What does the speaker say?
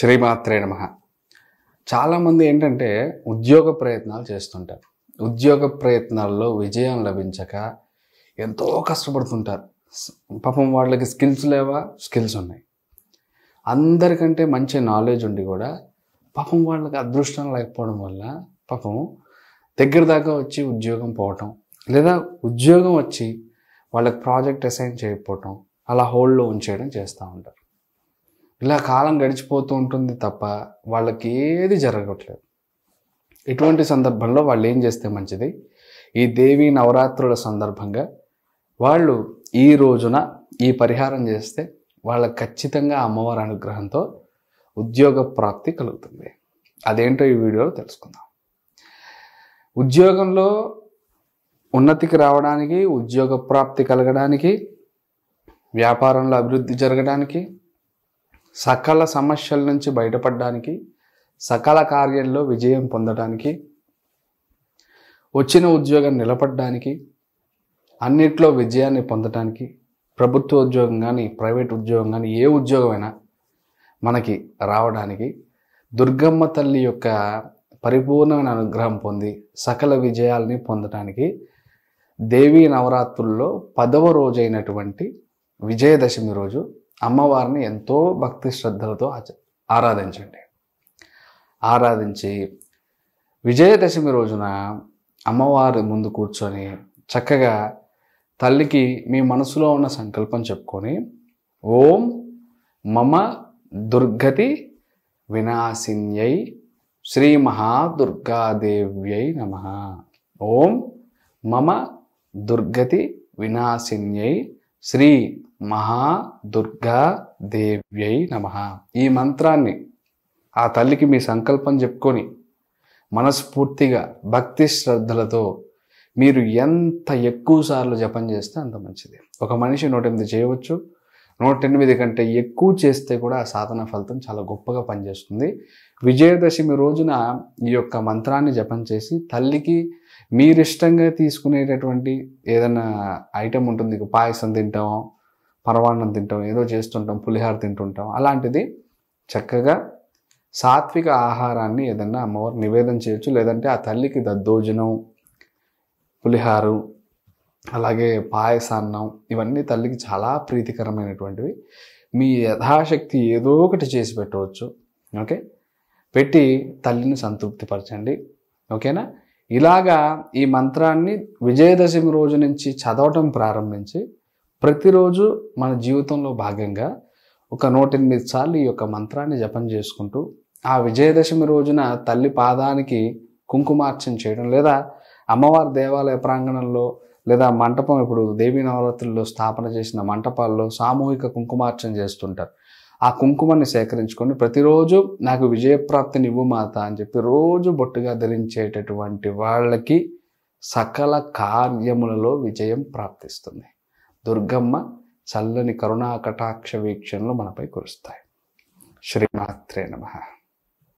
శ్రీమాత్రే నమ చాలామంది ఏంటంటే ఉద్యోగ ప్రయత్నాలు చేస్తుంటారు ఉద్యోగ ప్రయత్నాల్లో విజయం లభించక ఎంతో కష్టపడుతుంటారు పాపం వాళ్ళకి స్కిల్స్ లేవా స్కిల్స్ ఉన్నాయి అందరికంటే మంచి నాలెడ్జ్ ఉండి కూడా పాపం వాళ్ళకి అదృష్టం లేకపోవడం వల్ల పాపం దగ్గర దాకా వచ్చి ఉద్యోగం పోవటం లేదా ఉద్యోగం వచ్చి వాళ్ళకి ప్రాజెక్ట్ అసైన్ చేయకపోవటం అలా హోల్డ్లో ఉంచేయడం చేస్తూ ఉంటారు ఇలా కాలం గడిచిపోతూ ఉంటుంది తప్ప వాళ్ళకి ఏది జరగట్లేదు ఇటువంటి సందర్భంలో వాళ్ళు ఏం చేస్తే మంచిది ఈ దేవి నవరాత్రుల సందర్భంగా వాళ్ళు ఈ రోజున ఈ పరిహారం చేస్తే వాళ్ళకి ఖచ్చితంగా అమ్మవారి అనుగ్రహంతో ఉద్యోగ ప్రాప్తి కలుగుతుంది అదేంటో ఈ వీడియోలో తెలుసుకుందాం ఉద్యోగంలో ఉన్నతికి రావడానికి ఉద్యోగ ప్రాప్తి కలగడానికి వ్యాపారంలో అభివృద్ధి జరగడానికి సకల సమస్యల నుంచి బయటపడడానికి సకల కార్యంలో విజయం పొందడానికి వచ్చిన ఉద్యోగం నిలబడడానికి అన్నిట్లో విజయాన్ని పొందడానికి ప్రభుత్వ ఉద్యోగం కానీ ప్రైవేట్ ఉద్యోగం కానీ ఏ ఉద్యోగమైనా మనకి రావడానికి దుర్గమ్మ తల్లి యొక్క పరిపూర్ణమైన అనుగ్రహం పొంది సకల విజయాల్ని పొందడానికి దేవీ నవరాత్రుల్లో పదవ రోజైనటువంటి విజయదశమి రోజు అమ్మవారిని ఎంతో భక్తి శ్రద్ధలతో ఆరాధించండి ఆరాధించి విజయదశమి రోజున అమ్మవారి ముందు కూర్చొని చక్కగా తల్లికి మీ మనసులో ఉన్న సంకల్పం చెప్పుకొని ఓం మమ దుర్గతి వినాశిన్యై శ్రీ మహాదుర్గాదేవ్యై నమ ఓం మమ దుర్గతి వినాశిన్యై శ్రీ మహా దుర్గా దేవ్యై నమ ఈ మంత్రాన్ని ఆ తల్లికి మీ సంకల్పం చెప్పుకొని మనస్ఫూర్తిగా భక్తి శ్రద్ధలతో మీరు ఎంత ఎక్కువ సార్లు జపం చేస్తే అంత మంచిది ఒక మనిషి నూట ఎనిమిది చేయవచ్చు నూట ఎనిమిది కంటే ఎక్కువ చేస్తే కూడా ఆ సాధన ఫలితం చాలా గొప్పగా పనిచేస్తుంది విజయదశమి రోజున ఈ యొక్క మంత్రాన్ని జపం చేసి తల్లికి మీరు ఇష్టంగా తీసుకునేటటువంటి ఏదైనా ఐటెం ఉంటుంది పాయసం తింటాం పరమాన్నం తింటాం ఏదో చేస్తుంటాం పులిహార తింటుంటాం అలాంటిది చక్కగా సాత్విక ఆహారాన్ని ఏదన్నా అమ్మవారు నివేదన చేయొచ్చు లేదంటే ఆ తల్లికి దద్దోజనం పులిహారు అలాగే పాయసాన్నం ఇవన్నీ తల్లికి చాలా ప్రీతికరమైనటువంటివి మీ యథాశక్తి ఏదో ఒకటి చేసి పెట్టవచ్చు ఓకే పెట్టి తల్లిని సంతృప్తిపరచండి ఓకేనా ఇలాగా ఈ మంత్రాన్ని విజయదశమి రోజు నుంచి చదవటం ప్రారంభించి ప్రతిరోజు మన జీవితంలో భాగంగా ఒక నూట ఎనిమిది సార్లు ఈ యొక్క మంత్రాన్ని జపం చేసుకుంటూ ఆ విజయదశమి రోజున తల్లి పాదానికి కుంకుమార్చన చేయడం లేదా అమ్మవారి దేవాలయ ప్రాంగణంలో లేదా మంటపం ఇప్పుడు దేవీ నవరాత్రుల్లో స్థాపన చేసిన మంటపాల్లో సామూహిక కుంకుమార్చన చేస్తుంటారు ఆ కుంకుమని సేకరించుకొని ప్రతిరోజు నాకు విజయప్రాప్తిని ఇవ్వు మాత అని చెప్పి రోజు బొట్టుగా ధరించేటటువంటి వాళ్ళకి సకల కార్యములలో విజయం ప్రాప్తిస్తుంది దుర్గమ్మ చల్లని కరుణా కటాక్ష వీక్షణలు మనపై కురుస్తాయి శ్రీమాత్రే నమ